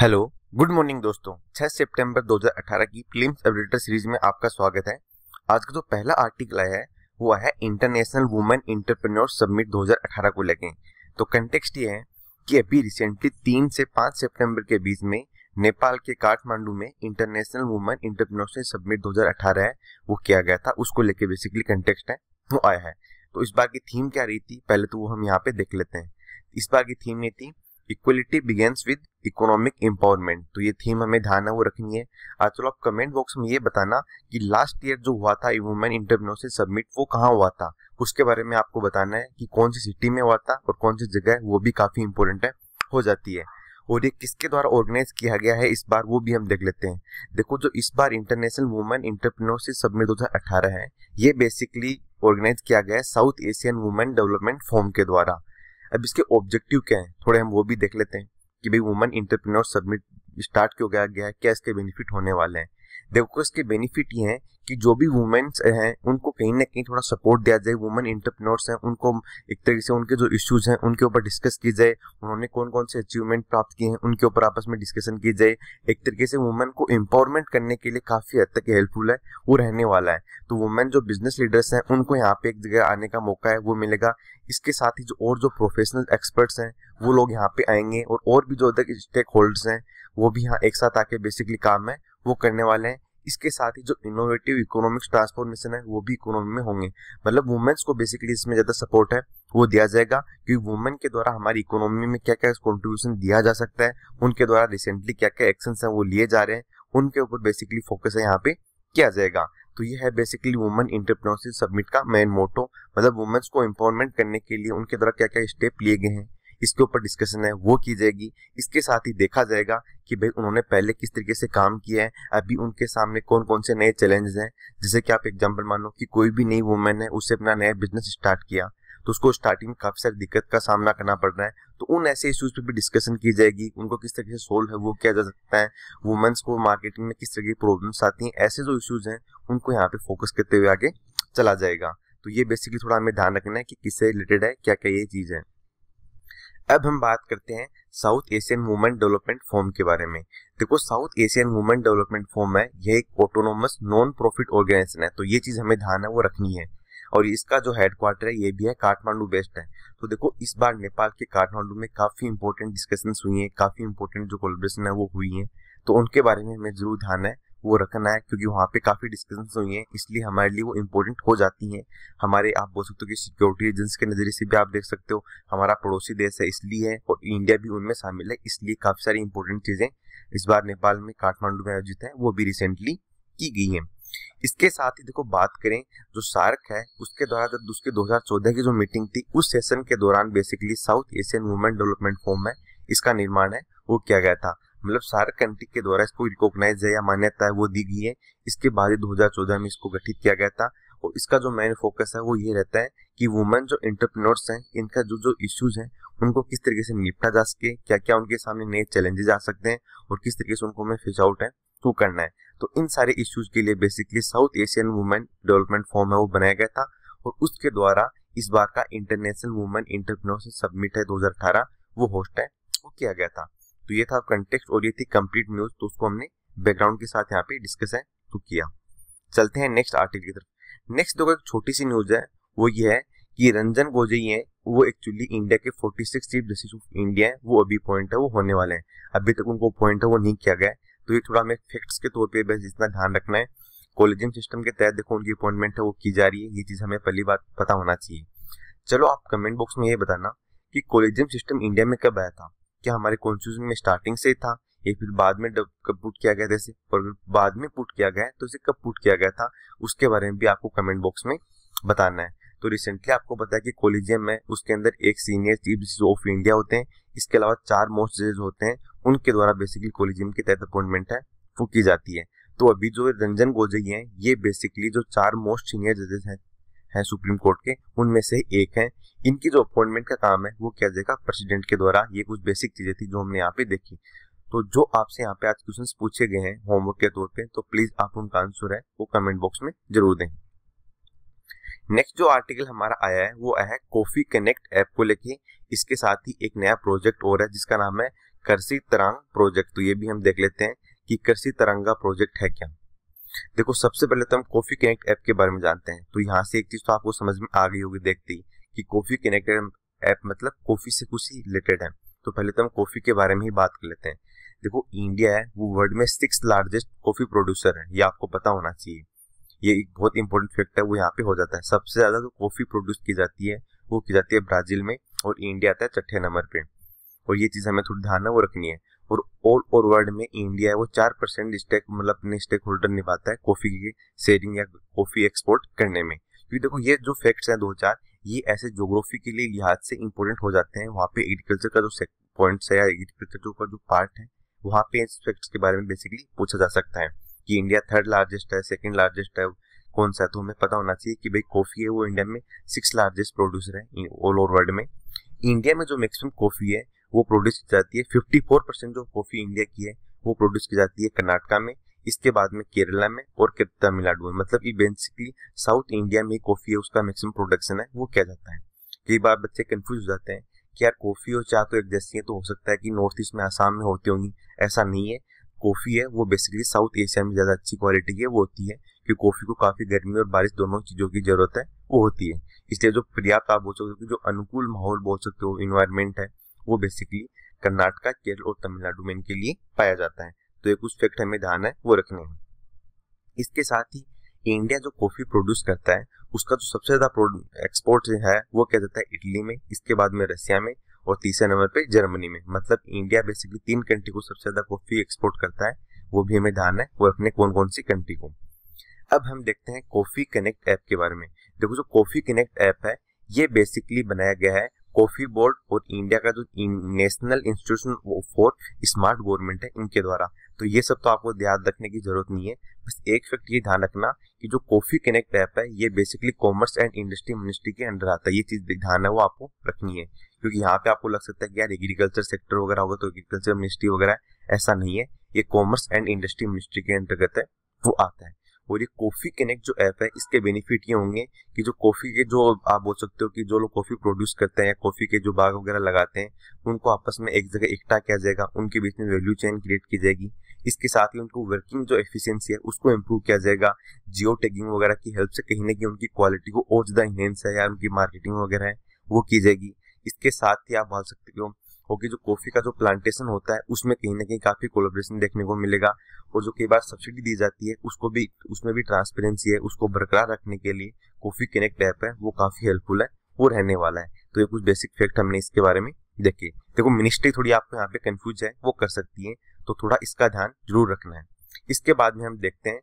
hello good morning दोस्तों 6 सितंबर 2018 की film editor series में आपका स्वागत है आज का जो तो पहला आर्टिकल आया है वो आया है इंटरनेशनल वुमेन इंटरप्रेन्योर समिट 2018 को लेके तो कंटेक्स्ट ये है कि अभी रिसेंटली तीन से 5 सितंबर के बीच में नेपाल के काठमांडू में इंटरनेशनल वुमेन इंटरप्रेन्योरशिप समिट 2018 है वो किया गया था उसको लेके बेसिकली कंटेक्सट है वो आया है तो इस बार की थीम क्या रही थी पहले तो वो हम यहाँ पे देख लेते हैं इस बार की थीम ये थी equality begins with economic empowerment तो ये थीम हमें ध्यान है वो रखनी है आज चलो आप कमेंट बॉक्स में ये बताना कि लास्ट ईयर जो हुआ था वुमेन इंटरव्यू से सबमिट वो कहाँ हुआ था उसके बारे में आपको बताना है कि कौन सी सिटी में हुआ था और कौन सी जगह वो भी काफ़ी इंपॉर्टेंट है हो जाती है और ये किसके द्वारा ऑर्गेनाइज किया गया है इस बार वो भी हम देख लेते हैं देखो जो इस बार इंटरनेशनल वुमेन इंटरप्रेन्योरशिप सबमिट 2018 है ये बेसिकली ऑर्गेनाइज किया गया है South Asian women development forum के द्वारा अब इसके ऑब्जेक्टिव क्या है थोड़े हम वो भी देख लेते हैं कि भाई वुमेन इंटरप्रीनोर सबमिट स्टार्ट क्यों किया गया है क्या इसके बेनिफिट होने वाले हैं देखो इसके बेनिफिट ये हैं कि जो भी वुमेन्स हैं उनको कहीं ना कहीं थोड़ा सपोर्ट दिया जाए वुमेन इंटरप्रनोर्स हैं उनको एक तरीके से उनके जो इश्यूज हैं उनके ऊपर डिस्कस की जाए उन्होंने कौन कौन से अचीवमेंट प्राप्त किए हैं उनके ऊपर आपस में डिस्कशन की जाए एक तरीके से वुमेन को एम्पावरमेंट करने के लिए काफ़ी हद तक हेल्पफुल है वो रहने वाला है तो वुमेन जो बिजनेस लीडर्स हैं उनको यहाँ पे एक जगह आने का मौका है वो मिलेगा इसके साथ ही जो और जो प्रोफेशनल एक्सपर्ट्स हैं वो लोग यहाँ पे आएंगे और और भी जो अदर स्टेक होल्डर्स हैं वो भी यहाँ एक साथ आके बेसिकली काम है वो करने वाले हैं इसके साथ ही जो इनोवेटिव इकोनॉमिक्स ट्रांसफॉर्मेशन है वो भी इकोनॉमी में होंगे मतलब वुमेन्स को बेसिकली इसमें ज़्यादा सपोर्ट है वो दिया जाएगा क्योंकि वुमेन के द्वारा हमारी इकोनॉमी में क्या क्या कॉन्ट्रीब्यूशन दिया जा सकता है उनके द्वारा रिसेंटली क्या क्या एक्शन है वो लिए जा रहे हैं उनके ऊपर बेसिकली फोकस है यहाँ पे किया जाएगा तो ये है बेसिकली वुमेन इंटरप्रनोरशिप सबमिट का मेन मोटो मतलब वुमेन्स को एम्पावरमेंट करने के लिए उनके द्वारा क्या क्या स्टेप लिए गए हैं इसके ऊपर डिस्कशन है वो की जाएगी इसके साथ ही देखा जाएगा कि भाई उन्होंने पहले किस तरीके से काम किया है अभी उनके सामने कौन कौन से नए चैलेंजेस हैं जैसे कि आप एग्जाम्पल मानो कि कोई भी नई वुमेन है उससे अपना नया बिजनेस स्टार्ट किया तो उसको स्टार्टिंग में काफी सारी दिक्कत का सामना करना पड़ रहा है तो उन ऐसे इश्यूज पे भी डिस्कशन की जाएगी उनको किस तरीके से सोल्व है वो किया जा सकता है वुमेन्स को मार्केटिंग में किस तरह की प्रॉब्लम्स आती हैं ऐसे जो इश्यूज हैं उनको यहाँ पे फोकस करते हुए आगे चला जाएगा तो ये बेसिकली थोड़ा हमें ध्यान रखना है कि किससे रिलेटेड है क्या क्या ये चीज़ है अब हम बात करते हैं South Asian women development forum के बारे में देखो South Asian women development forum है यह एक ऑटोनोमस नॉन प्रॉफिट ऑर्गेनाइजेशन है तो ये चीज हमें ध्यान है वो रखनी है और इसका जो हेडक्वार्टर है ये भी है काठमांडू बेस्ट है तो देखो इस बार नेपाल के काठमांडू में काफी इंपोर्टेंट डिस्कशन हुई है काफी इंपोर्टेंट जो कोलब्रेशन है वो हुई है तो उनके बारे में हमें जरूर ध्यान है वो रखना है क्योंकि वहाँ पे काफ़ी डिस्कशन हुई हैं इसलिए हमारे लिए वो इम्पोर्टेंट हो जाती हैं हमारे आप बोल सकते हो कि सिक्योरिटी एजेंसी के नज़रिए से भी आप देख सकते हो हमारा पड़ोसी देश है इसलिए है और इंडिया भी उनमें शामिल है इसलिए काफ़ी सारी इंपॉर्टेंट चीज़ें इस बार नेपाल में काठमांडू में आयोजित है वो भी रिसेंटली की गई हैं इसके साथ ही देखो बात करें जो सार्क है उसके द्वारा जब उसके 2014 की जो मीटिंग थी उस सेशन के दौरान basically South Asian women development forum है इसका निर्माण है वो किया गया था मतलब सार्क कंट्री के द्वारा इसको रिकॉग्नाइज है या मान्यता है वो दी गई है इसके बाद ही दो में इसको गठित किया गया था और इसका जो मेन फोकस है वो ये रहता है कि वुमेन जो एंटरप्रेन्योर्स हैं इनका जो जो इश्यूज हैं उनको किस तरीके से निपटा जा सके क्या क्या उनके सामने नए चैलेंजेस आ सकते हैं और किस तरीके से उनको हमें फिश आउट है तो करना है तो इन सारे इश्यूज के लिए basically South Asian women development forum है वो बनाया गया था और उसके द्वारा इस बार का इंटरनेशनल वुमेन इंटरप्रनोर सबमिट है दो वो होस्ट है वो किया गया था तो ये था कंटेक्स और ये थी कंप्लीट न्यूज तो उसको हमने बैकग्राउंड के साथ यहाँ पे डिस्कस है तो किया चलते हैं नेक्स्ट आर्टिकल की तरफ नेक्स्ट देखो एक छोटी सी न्यूज है वो ये है कि रंजन गोजई है वो एक्चुअली इंडिया के 46 चीफ जस्टिस ऑफ इंडिया है वो अभी अपॉइंट है वो होने वाले हैं अभी तक उनको अपॉइंट है वो नहीं किया गया है तो ये थोड़ा हमें फैक्ट्स के तौर पे बस जितना ध्यान रखना है कॉलेजियम सिस्टम के तहत देखो उनकी अपॉइंटमेंट है वो की जा रही है ये चीज़ हमें पहली बार पता होना चाहिए चलो आप कमेंट बॉक्स में ये बताना कि कॉलेजियम सिस्टम इंडिया में कब आया था क्या हमारे कॉन्स्टिट्यूशन में स्टार्टिंग से था या फिर बाद में कब पुट किया गया जैसे और बाद में पुट किया गया तो इसे कब पुट किया गया था उसके बारे में भी आपको कमेंट बॉक्स में बताना है तो रिसेंटली आपको है कि कोलिजियम में उसके अंदर एक senior chief justice of India होते हैं इसके अलावा चार मोस्ट जजेस होते हैं उनके द्वारा बेसिकली कोलिजियम के तहत अपॉइंटमेंट है वो की जाती है तो अभी जो रंजन गोजई हैं ये बेसिकली जो चार मोस्ट सीनियर जजेस हैं हैं सुप्रीम कोर्ट के उनमें से एक हैं इनकी जो अपॉइंटमेंट का काम है वो किया जाएगा प्रेसिडेंट के द्वारा ये कुछ बेसिक चीजें थी जो हमने यहाँ पे देखी तो जो आपसे यहाँ पे आज क्वेश्चन पूछे गए हैं होमवर्क के तौर पे तो प्लीज आप उनका आंसर है वो कमेंट बॉक्स में जरूर दें नेक्स्ट जो आर्टिकल हमारा आया है वो आया है कॉफी कनेक्ट ऐप को लेके इसके साथ ही एक नया प्रोजेक्ट और है जिसका नाम है करसी तरंग प्रोजेक्ट तो ये भी हम देख लेते हैं कि करसी तरंगा प्रोजेक्ट है क्या देखो सबसे पहले तो हम कॉफी कनेक्ट ऐप के बारे में जानते हैं तो यहाँ से एक चीज तो आपको समझ में आ गई होगी देखती कि कॉफ़ी कनेक्टेड ऐप मतलब कॉफ़ी से कुछ ही रिलेटेड है तो पहले तो हम कॉफ़ी के बारे में ही बात कर लेते हैं देखो इंडिया है वो वर्ल्ड में सिक्स लार्जेस्ट कॉफ़ी प्रोड्यूसर है ये आपको पता होना चाहिए ये एक बहुत इंपॉर्टेंट फैक्ट है वो यहाँ पे हो जाता है सबसे ज़्यादा जो तो कॉफ़ी प्रोड्यूस की जाती है वो की जाती है ब्राज़ील में और इंडिया आता है छठे नंबर पे और ये चीज़ हमें थोड़ी ध्यान वो रखनी है और ऑल ओवर वर्ल्ड में इंडिया है वो चार परसेंट स्टेक मतलब अपने स्टेक होल्डर निभाता है कॉफ़ी की सेलिंग या कॉफ़ी एक्सपोर्ट करने में क्योंकि देखो ये जो फैक्ट्स हैं दो चार ये ऐसे के लिए लिहाज से इंपॉर्टेंट हो जाते हैं वहाँ पे एग्रीकल्चर का जो पॉइंट है या एग्रीकल्चर का जो पार्ट है वहाँ पे एस्पेक्ट्स के बारे में बेसिकली पूछा जा सकता है कि इंडिया थर्ड लार्जेस्ट है सेकेंड लार्जेस्ट है कौन सा है तो हमें पता होना चाहिए कि भाई कॉफ़ी है वो इंडिया में सिक्स लार्जेस्ट प्रोड्यूसर है ऑल ओवर वर्ल्ड में इंडिया में जो मैक्सिमम कॉफ़ी है वो प्रोड्यूस की जाती है फिफ्टी फोर परसेंट जो कॉफ़ी इंडिया की है वो प्रोड्यूस की जाती है कर्नाटका में इसके बाद में केरला में और तमिलनाडु में मतलब ये बेसिकली साउथ इंडिया में कॉफ़ी है उसका मैक्सिमम प्रोडक्शन है वो क्या जाता है कई बार बच्चे कन्फ्यूज हो जाते हैं कि यार कॉफ़ी और चाय तो एक जैसी है तो हो सकता है कि नॉर्थ ईस्ट में आसाम में होती होंगी ऐसा नहीं है कॉफ़ी है वो बेसिकली साउथ एशिया में ज़्यादा अच्छी क्वालिटी की वो होती है क्योंकि कॉफ़ी को काफ़ी गर्मी और बारिश दोनों चीज़ों की ज़रूरत है वो होती है इसलिए जो पर्याप्त आप बोल सकते हो जो अनुकूल माहौल बोल सकते हो इन्वायरमेंट है वो बेसिकली कर्नाटका केरल और तमिलनाडु में इनके लिए पाया जाता है तो ये कुछ फैक्ट हमें ध्यान है वो रखने हैं इसके साथ ही इंडिया जो कॉफी प्रोड्यूस करता है उसका जो सबसे ज्यादा एक्सपोर्ट है वो क्या जाता है इटली में इसके बाद में रशिया में और तीसरे नंबर पे जर्मनी में मतलब इंडिया बेसिकली तीन कंट्री को सबसे ज्यादा कॉफी एक्सपोर्ट करता है वो भी हमें ध्यान है वो अपने कौन कौन सी कंट्री को अब हम देखते हैं कॉफी कनेक्ट ऐप के बारे में देखो जो कॉफी कनेक्ट ऐप है ये बेसिकली बनाया गया है कॉफी बोर्ड और इंडिया का जो national institution for smart government है इनके द्वारा तो ये सब तो आपको ध्यान रखने की जरूरत नहीं है बस एक फैक्ट ये ध्यान रखना कि जो कॉफी कनेक्ट ऐप है ये basically commerce and industry ministry के अंडर आता है ये चीज ध्यान है वो आपको रखनी है क्योंकि यहाँ पे आपको लग सकता है कि यार एग्रीकल्चर सेक्टर वगैरह होगा तो एग्रीकल्चर मिनिस्ट्री वगैरह ऐसा नहीं है ये कॉमर्स एंड इंडस्ट्री मिनिस्ट्री के अंतर्गत है वो आता है और ये कॉफ़ी कनेक्ट जो ऐप है इसके बेनिफिट ये होंगे कि जो कॉफ़ी के जो आप बोल सकते हो कि जो लोग कॉफ़ी प्रोड्यूस करते हैं या कॉफ़ी के जो बाग वगैरह लगाते हैं उनको आपस में एक जगह इकट्ठा किया जाएगा उनके बीच में वैल्यू चेन क्रिएट की जाएगी इसके साथ ही उनको वर्किंग जो एफिशिएंसी है उसको इम्प्रूव किया जाएगा जियो टैगिंग वगैरह की हेल्प से कहीं ना कहीं उनकी क्वालिटी को और ज़्यादा इन्हेंस है या उनकी मार्केटिंग वगैरह है वो की जाएगी इसके साथ ही आप बोल सकते हो होगी जो कॉफी का जो प्लांटेशन होता है उसमें कहीं ना कहीं काफी कोलोब्रेशन देखने को मिलेगा और जो कई बार सब्सिडी दी जाती है उसको भी उसमें भी ट्रांसपेरेंसी है उसको बरकरार रखने के लिए कॉफी कनेक्ट ऐप है वो काफी हेल्पफुल है वो रहने वाला है तो ये कुछ बेसिक फैक्ट हमने इसके बारे में देखे देखो मिनिस्ट्री थोड़ी आपको यहाँ पे कंफ्यूज है वो कर सकती है तो थोड़ा इसका ध्यान जरूर रखना है इसके बाद में हम देखते हैं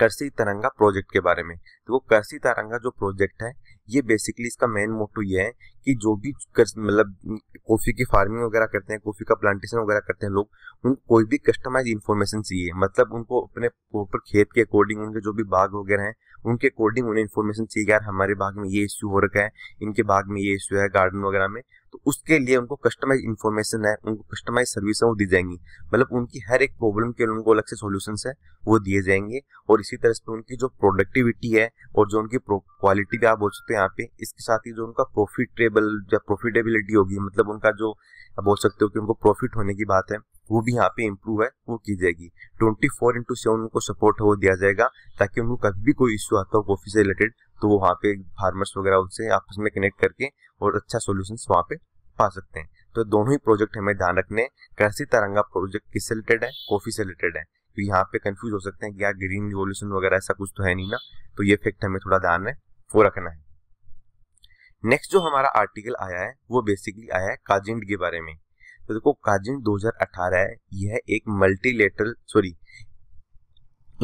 करसी तरंगा प्रोजेक्ट के बारे में देखो करसी तरंगा जो प्रोजेक्ट है ये बेसिकली इसका मेन मोटो ये है कि जो भी मतलब कॉफ़ी की फार्मिंग वगैरह करते हैं कॉफ़ी का प्लांटेशन वगैरह करते हैं लोग उनको कोई भी कस्टमाइज इन्फॉर्मेशन चाहिए मतलब उनको अपने प्रॉपर खेत के अकॉर्डिंग उनके जो भी बाग वगैरह हैं उनके अकॉर्डिंग उन्हें इन्फॉर्मेशन चाहिए यार हमारे बाग में ये इश्यू हो रखा है इनके बाग में ये इश्यू है गार्डन वगैरह में तो उसके लिए उनको कस्टमाइज इन्फॉर्मेशन है उनको कस्टमाइज सर्विस है वो दी जाएंगी मतलब उनकी हर एक प्रॉब्लम के उनको अलग से सोल्यूशन है वो दिए जाएंगे और इसी तरह से उनकी जो प्रोडक्टिविटी है और जो उनकी क्वालिटी भी आप बोल सकते हैं यहाँ पे इसके साथ ही जो उनका प्रोफिटेबल या प्रोफिटेबिलिटी होगी मतलब उनका जो बोल सकते हो कि उनको प्रॉफिट होने की बात है वो भी यहाँ पे इम्प्रूव है वो की जाएगी ट्वेंटी फोर इंटू सेवन उनको सपोर्ट है वो दिया जाएगा ताकि उनको कभी भी कोई इश्यू आता हो कॉफी से रिलेटेड तो वो वहाँ पे फार्मर्स वगैरह उनसे आपस में कनेक्ट करके और अच्छा सोल्यूशन वहाँ पे पा सकते हैं तो दोनों ही प्रोजेक्ट हमें ध्यान रखने कृषि तरंगा प्रोजेक्ट किससे रिलेटेड है कॉफी से रिलेटेड है तो यहाँ पे कंफ्यूज हो सकते हैं कि यार ग्रीन रिवोल्यूशन वगैरह ऐसा कुछ तो है नहीं ना तो ये फैक्ट हमें थोड़ा ध्यान है वो रखना है नेक्स्ट जो हमारा आर्टिकल आया है वो बेसिकली आया है काजिंड के बारे में तो देखो काजिंड 2018 है यह एक मल्टीलेटरल सॉरी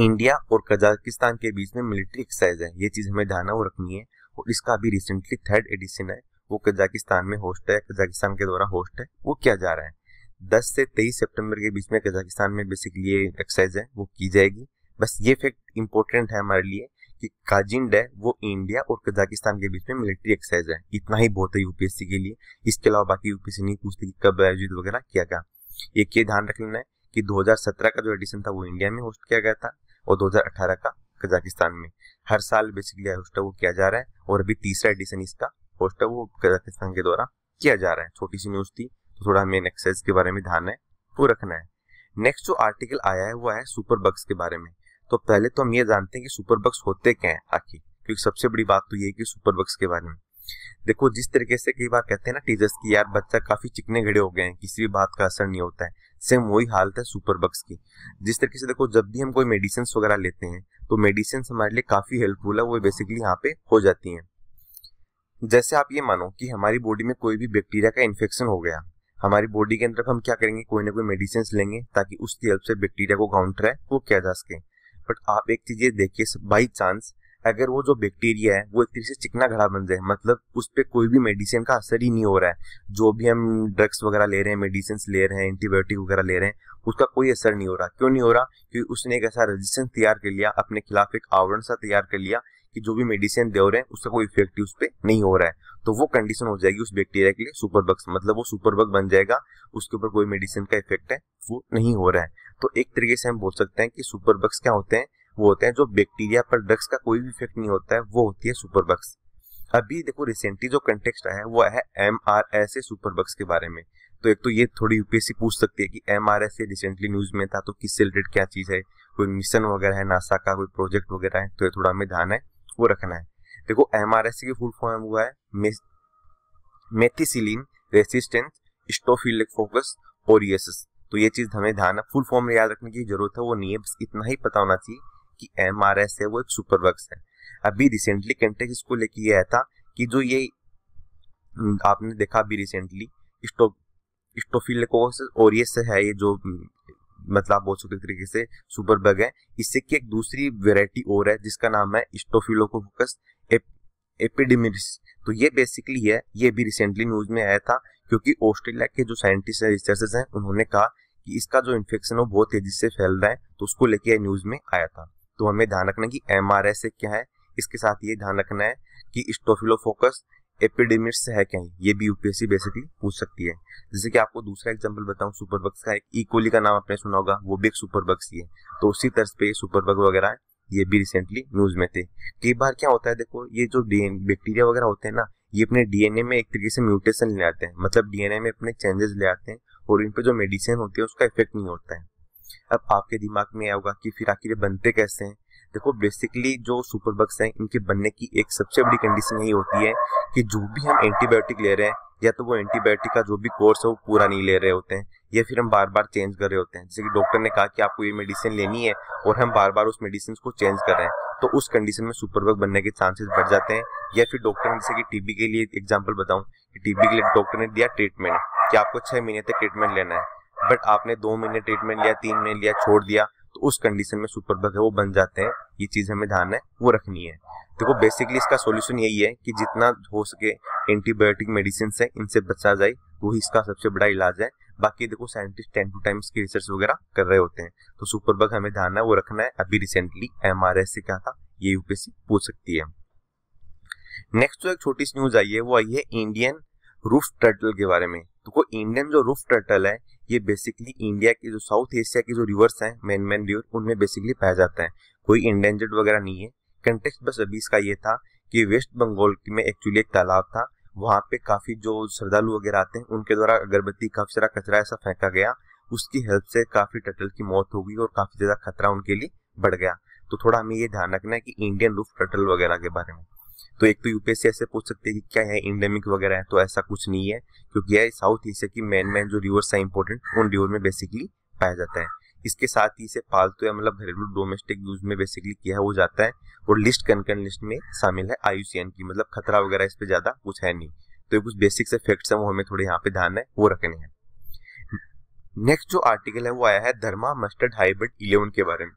इंडिया और कजाकिस्तान के बीच में मिलिट्री एक्सरसाइज है ये चीज़ हमें ध्यान वो रखनी है और इसका अभी रिसेंटली थर्ड एडिशन है वो कजाकिस्तान में होस्ट है कजाकिस्तान के द्वारा होस्ट है वो किया जा रहा है दस से तेईस सितंबर के बीच में कजाकिस्तान में बेसिकली ये एक्सरसाइज है वो की जाएगी बस ये फैक्ट इम्पोर्टेंट है हमारे लिए कि काजिंड है वो इंडिया और कजाकिस्तान के बीच में मिलिट्री एक्सरसाइज है इतना ही बहुत है यूपीएससी के लिए इसके अलावा बाकी यूपीएससी नहीं पूछते कि कब आयोजित वगैरह किया गया एक ये ध्यान रख लेना है कि 2017 का जो एडिशन था वो इंडिया में होस्ट किया गया था और 2018 का कजाकिस्तान में हर साल बेसिकली होस्टा वो किया जा रहा है और अभी तीसरा एडिशन इसका होस्टा वो कजाकिस्तान के द्वारा किया जा रहा है छोटी सी न्यूज थी तो थोड़ा हमें एक्सरसाइज के बारे में ध्यान है वो रखना है नेक्स्ट जो आर्टिकल आया है वो है सुपर बग्स के बारे में तो पहले तो हम ये जानते हैं कि सुपर बग्स होते क्या है आखिर क्योंकि सबसे बड़ी बात तो ये है कि सुपर बग्स के बारे में देखो जिस तरीके से कई बार कहते हैं ना टीचर्स की यार बच्चा काफी चिकने घड़े हो गए हैं किसी भी बात का असर नहीं होता है सेम वही हालत है सुपर की जिस तरीके से देखो जब भी हम कोई मेडिसिन वगैरह लेते हैं तो मेडिसिन हमारे लिए काफ़ी हेल्पफुल है वो बेसिकली यहाँ पे हो जाती हैं जैसे आप ये मानो कि हमारी बॉडी में कोई भी बैक्टीरिया का इन्फेक्शन हो गया हमारी बॉडी के अंदर हम क्या करेंगे कोई ना कोई मेडिसिन लेंगे ताकि उसकी हेल्प से बैक्टीरिया को काउंटर है वो किया जा सके बट आप एक चीज़ ये देखिए बाई चांस अगर वो जो बैक्टीरिया है वो एक तरीके से चिकना घड़ा बन जाए मतलब उस पर कोई भी मेडिसिन का असर ही नहीं हो रहा है जो भी हम ड्रग्स वगैरह ले रहे हैं मेडिसिन ले रहे हैं एंटीबायोटिक वगैरह ले रहे हैं उसका कोई असर नहीं हो रहा क्यों नहीं हो रहा क्योंकि उसने एक ऐसा रेजिस्टेंस तैयार कर लिया अपने खिलाफ एक आवरण सा तैयार कर लिया कि जो भी मेडिसिन दे रहे हैं उसका कोई इफेक्ट उस पर नहीं हो रहा है तो वो कंडीशन हो जाएगी उस बैक्टीरिया के लिए सुपर बग्स मतलब वो सुपर बग बन जाएगा उसके ऊपर कोई मेडिसिन का इफेक्ट है वो नहीं हो रहा है तो एक तरीके से हम बोल सकते हैं कि सुपर बग्स क्या होते हैं वो होते हैं जो बैक्टीरिया पर ड्रग्स का कोई भी इफेक्ट नहीं होता है वो होती है सुपर बग्स अभी देखो रिसेंटली जो कंटेक्स्ट आया है वो है M R S A super bugs के बारे में तो एक तो ये थोड़ी यूपीएससी पूछ सकती है कि M R S A recently news में था तो किससे रिलेटेड क्या चीज है कोई मिशन वगैरह है नासा का कोई प्रोजेक्ट वगैरह है तो ये थोड़ा हमें ध्यान है वो रखना है देखो एम आर एस ए की फुल फॉर्म हुआ है methicillin resistance staphylococcus aureus तो ये चीज हमें ध्यान है फुल फॉर्म में याद रखने की जरूरत है वो नहीं है बस इतना ही पता होना चाहिए कि एम आर एस है वो एक सुपरवर्क्स है अभी रिसेंटली कंटेक्स इसको लेके ये आया था कि जो ये हम्म, आपने देखा अभी रिसेंटली स्टो स्टोफिलेकोस और ये से है ये जो हम्म, मतलब बहुत बोल तरीके से सुपर बग है इससे की एक दूसरी वेराइटी और है जिसका नाम है स्टोफिलोकोकस एप, एपिडेमिस तो ये बेसिकली है ये भी रिसेंटली न्यूज में आया था क्योंकि ऑस्ट्रेलिया के जो साइंटिस्ट है रिसर्चर्स हैं उन्होंने कहा कि इसका जो इन्फेक्शन है वो बहुत तेजी से फैल रहा है तो उसको लेके न्यूज में आया था तो हमें ध्यान रखना है कि एम आर एस क्या है इसके साथ ये ध्यान रखना है कि स्टोफिलोफोकस एपिडेमिक से है क्या ये भी यूपीएससी बेसिकली पूछ सकती है जैसे कि आपको दूसरा एग्जाम्पल बताऊं सुपरबग्स का एक इकोली e का नाम आपने सुना होगा वो भी एक सुपरबग्स ही है तो उसी तर्ज पे सुपरबग वगैरह ये भी रिसेंटली न्यूज में थे कई बार क्या होता है देखो ये जो डीएन बैक्टीरिया वगैरह होते हैं ना ये अपने डीएनए में एक तरीके से म्यूटेशन ले आते हैं मतलब डीएनए में अपने चेंजेस ले आते हैं और इन पर जो मेडिसिन होती है उसका इफेक्ट नहीं होता है अब आपके दिमाग में आया होगा कि फिर आखिर बनते कैसे हैं देखो बेसिकली जो सुपर बग्स हैं इनके बनने की एक सबसे बड़ी कंडीशन यही होती है कि जो भी हम एंटीबायोटिक ले रहे हैं या तो वो एंटीबायोटिक का जो भी कोर्स है वो पूरा नहीं ले रहे होते हैं या फिर हम बार बार चेंज कर रहे होते हैं जैसे कि डॉक्टर ने कहा कि आपको ये मेडिसिन लेनी है और हम बार बार उस मेडिसिन को चेंज कर रहे हैं तो उस कंडीशन में सुपर बग बनने के चांसेस बढ़ जाते हैं या फिर डॉक्टर ने जैसे कि टीबी के लिए एग्जाम्पल बताऊँ कि टीबी के लिए डॉक्टर ने दिया ट्रीटमेंट कि आपको छह महीने तक ट्रीटमेंट लेना है बट आपने दो महीने ट्रीटमेंट लिया तीन महीने लिया छोड़ दिया तो उस कंडीशन में सुपर बग है वो बन जाते हैं ये चीज हमें ध्यान है वो रखनी है देखो बेसिकली इसका सोल्यूशन यही है कि जितना हो सके एंटीबायोटिक मेडिसिन है इनसे बचा जाए वो इसका सबसे बड़ा इलाज है बाकी देखो साइंटिस्ट टेन टू टाइम की रिसर्च वगैरह कर रहे होते हैं तो सुपर बग हमें ध्यान है वो रखना है अभी रिसेंटली एम से क्या था ये यूपीएससी पूछ सकती है नेक्स्ट जो तो एक छोटी सी न्यूज आई है वो आई है इंडियन रूफ टर्टल के बारे में तो को इंडियन जो रूफ टर्टल है ये बेसिकली इंडिया की जो साउथ एशिया की जो रिवर्स हैं मेन मेन रिवर उनमें बेसिकली पाया जाता है कोई इंडेंजर्ड वगैरह नहीं है कंटेक्स बस अभी इसका ये था कि वेस्ट बंगाल में एक्चुअली एक तालाब था वहाँ पे काफ़ी जो श्रद्धालु वगैरह आते हैं उनके द्वारा अगरबत्ती काफ़ी सारा कचरा ऐसा फेंका गया उसकी हेल्प से काफ़ी टटल की मौत हो गई और काफ़ी ज़्यादा खतरा उनके लिए बढ़ गया तो थोड़ा हमें ये ध्यान रखना है कि इंडियन रूफ टटल वगैरह के बारे में तो एक तो यूपीएससी ऐसे पूछ सकते है कि क्या है इंडेमिक वगैरह है तो ऐसा कुछ नहीं है क्योंकि यह साउथ एशिया की मेन मेन जो रिवर्स है इंपॉर्टेंट उन रिवर में बेसिकली पाया जाता है इसके साथ ही इसे पालतू या मतलब घरेलू डोमेस्टिक यूज में बेसिकली किया हो जाता है और लिस्ट कनकन लिस्ट में शामिल है आयुसीएन की मतलब खतरा वगैरह इस पर ज्यादा कुछ है नहीं तो कुछ बेसिक से फैक्ट्स वो हमें थोड़े यहाँ पे ध्यान है वो रखने हैं नेक्स्ट जो आर्टिकल है वो आया है धर्मा मस्टर्ड हाइब्रिड इलेवन के बारे में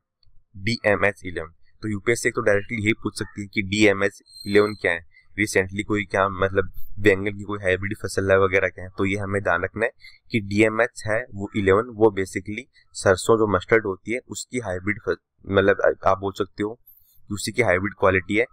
डी एम एच इलेवन तो यूपीएससी तो डायरेक्टली यही पूछ सकती है कि डी एम एस इलेवन क्या है रिसेंटली कोई क्या मतलब बैंगल की कोई हाइब्रिड फसल है वगैरह क्या है तो ये हमें ध्यान रखना है कि डीएमएच है वो इलेवन वो बेसिकली सरसों जो मस्टर्ड होती है उसकी हाइब्रिड मतलब आप बोल सकते हो उसी की हाइब्रिड क्वालिटी है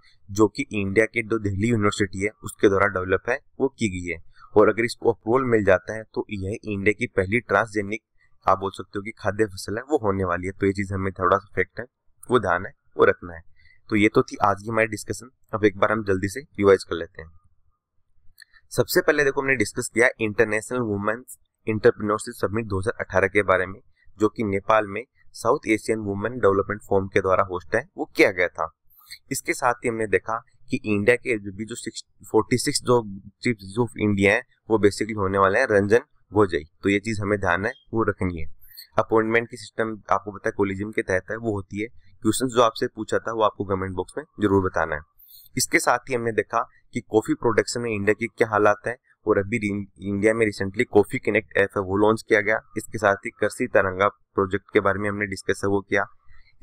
जो कि इंडिया के जो दिल्ली यूनिवर्सिटी है उसके द्वारा डेवलप है वो की गई है और अगर इसको अप्रूवल मिल जाता है तो यह इंडिया की पहली ट्रांसजेनिक आप बोल सकते हो कि खाद्य फसल है वो होने वाली है तो ये चीज़ हमें थोड़ा सा फैक्ट है वो ध्यान है वो रखना है तो ये तो थी आज की हमारी डिस्कशन अब एक बार हम जल्दी से रिवाइज कर लेते हैं सबसे पहले देखो हमने डिस्कस किया इंटरनेशनल वुमेन्स इंटरप्रीनोरशिप समिट 2018 के बारे में जो कि नेपाल में South Asian women development forum के द्वारा होस्ट है वो किया गया था इसके साथ ही हमने देखा कि इंडिया के जो भी जो फोर्टी सिक्स जो चीफ ऑफ इंडिया है वो बेसिकली होने वाले हैं रंजन गोजई तो ये चीज़ हमें ध्यान है वो रखनी है अपॉइंटमेंट की सिस्टम आपको पता है कोलिजियम के तहत है वो होती है क्वेश्चन जो आपसे पूछा था वो आपको कमेंट बॉक्स में जरूर बताना है इसके साथ ही हमने देखा कि कॉफी प्रोडक्शन में इंडिया की क्या हालात है और अभी इंडिया में रिसेंटली कॉफी कनेक्ट ऐप है वो लॉन्च किया गया इसके साथ ही कृषि तरंगा प्रोजेक्ट के बारे में हमने डिस्कस वो किया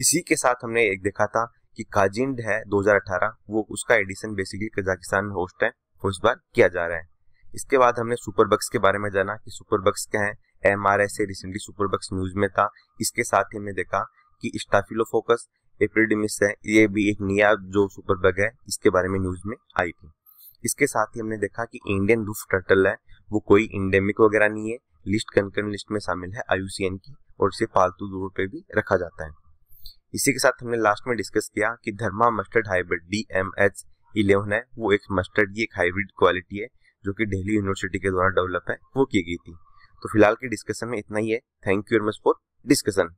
इसी के साथ हमने एक देखा था कि काजिंड है 2018 वो उसका एडिशन बेसिकली कजाकिस्तान में होस्ट है वो इस बार किया जा रहा है इसके बाद हमने सुपरबक्स के बारे में जाना कि सुपरबक्स क्या है M R S recently superbugs news में था इसके साथ ही हमने देखा कि स्टाफिलोफोकस एपिडिमिस है ये भी एक नया जो सुपर बग है इसके बारे में न्यूज में आई थी इसके साथ ही हमने देखा कि इंडियन रूफ टर्टल है वो कोई इंडेमिक वगैरह नहीं है लिस्ट कंकर्न लिस्ट में शामिल है आयुसीएन की और इसे पालतू दूर पे भी रखा जाता है इसी के साथ हमने लास्ट में डिस्कस किया कि Dharma mustard hybrid D M H eleven है वो एक मस्टर्ड की एक हाइब्रिड क्वालिटी है जो कि दिल्ली यूनिवर्सिटी के द्वारा डेवलप है वो की गई थी तो फिलहाल के डिस्कशन में इतना ही है thank you very much for discussion